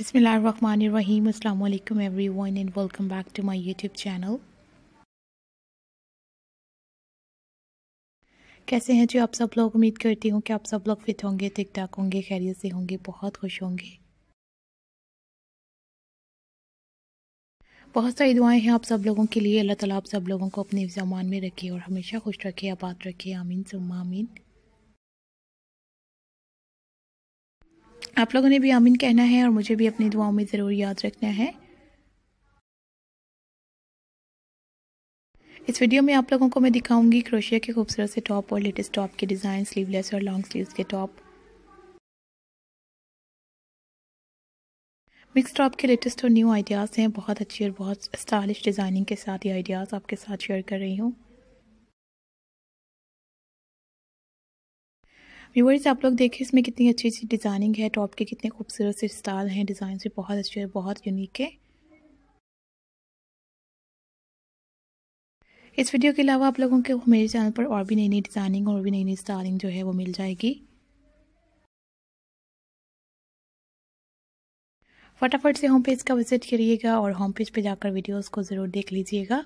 Bismillahirrahmanirrahim. Assalamu alaikum everyone and welcome back to my YouTube channel कैसे हैं जी आप सब लोग उम्मीद करती हूँ कि आप सब लोग फिट होंगे ठीक ठाक होंगे खैरियत से होंगे बहुत खुश होंगे बहुत सारी दुआएं हैं आप सब लोगों के लिए अल्लाह ताला आप सब लोगों को अपने जमान में रखे और हमेशा खुश रखे आबाद रखे आमीन सुम आमीन आप लोगों ने भी आमीन कहना है और मुझे भी अपनी दुआओं में ज़रूर याद रखना है इस वीडियो में आप लोगों को मैं दिखाऊंगी क्रोशिया के खूबसूरत से टॉप और लेटेस्ट टॉप के डिज़ाइन स्लीवलेस और लॉन्ग स्लीव्स के टॉप मिक्स टॉप के लेटेस्ट और न्यू आइडियाज़ हैं बहुत अच्छी और बहुत स्टाइलिश डिज़ाइनिंग के साथ ये आइडियाज़ आपके साथ शेयर कर रही हूँ व्यूवर्स आप लोग देखिए इसमें कितनी अच्छी अच्छी डिज़ाइनिंग है टॉप के कितने खूबसूरत से स्टाइल हैं डिज़ाइन भी बहुत अच्छे है बहुत यूनिक है इस वीडियो के अलावा आप लोगों के मेरे चैनल पर और भी नई नई डिज़ाइनिंग और भी नई नई स्टाइलिंग जो है वो मिल जाएगी फटाफट से होम पेज का विज़िट करिएगा और होम पेज पर जाकर वीडियोस को ज़रूर देख लीजिएगा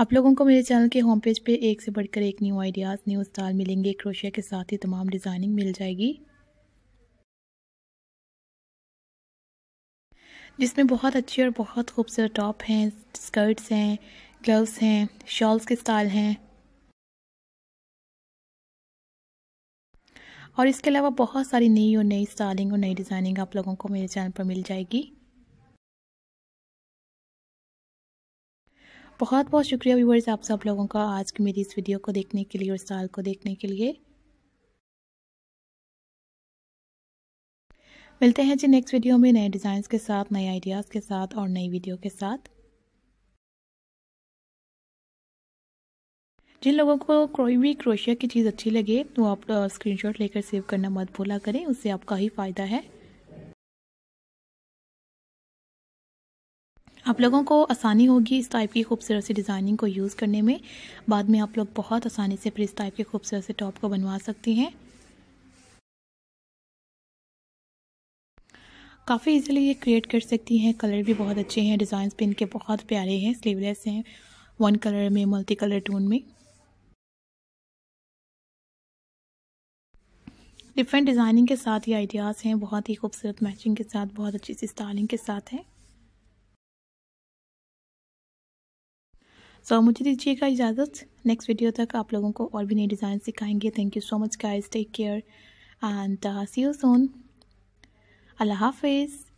आप लोगों को मेरे चैनल के होम पेज पे एक से बढ़कर एक न्यू आइडियाज़ न्यू स्टाइल मिलेंगे क्रोशिया के साथ ही तमाम डिज़ाइनिंग मिल जाएगी जिसमें बहुत अच्छे और बहुत खूबसूरत टॉप हैं स्कर्ट्स हैं ग्लव्स हैं शॉल्स के स्टाइल हैं और इसके अलावा बहुत सारी नई और नई स्टाइलिंग और नई डिज़ाइनिंग आप लोगों को मेरे चैनल पर मिल जाएगी बहुत बहुत शुक्रिया व्यूवर्स आप सब लोगों का आज की मेरी इस वीडियो को देखने के लिए और साल को देखने के लिए मिलते हैं जी नेक्स्ट वीडियो में नए डिज़ाइंस के साथ नए आइडियाज़ के साथ और नई वीडियो के साथ जिन लोगों को कोई भी क्रोशिया की चीज़ अच्छी लगे तो आप स्क्रीनशॉट लेकर सेव करना मत भूला करें उससे आपका ही फ़ायदा है आप लोगों को आसानी होगी इस टाइप की खूबसूरत सी डिज़ाइनिंग को यूज़ करने में बाद में आप लोग बहुत आसानी से फिर इस टाइप के खूबसूरत से टॉप को बनवा सकती हैं काफ़ी इजीली ये क्रिएट कर सकती हैं कलर भी बहुत अच्छे हैं डिज़ाइन भी इनके बहुत प्यारे हैं स्लीवलेस हैं वन कलर में मल्टी कलर टोन में डिफरेंट डिज़ाइनिंग के साथ ये आइडियाज़ हैं बहुत ही खूबसूरत मैचिंग के साथ बहुत अच्छी सी स्टाइलिंग के साथ हैं सो तो मुझे दीजिएगा इजाज़त नेक्स्ट वीडियो तक आप लोगों को और भी नई डिज़ाइन सिखाएंगे thank you so much guys take care and see you soon अल्लाह हाफिज़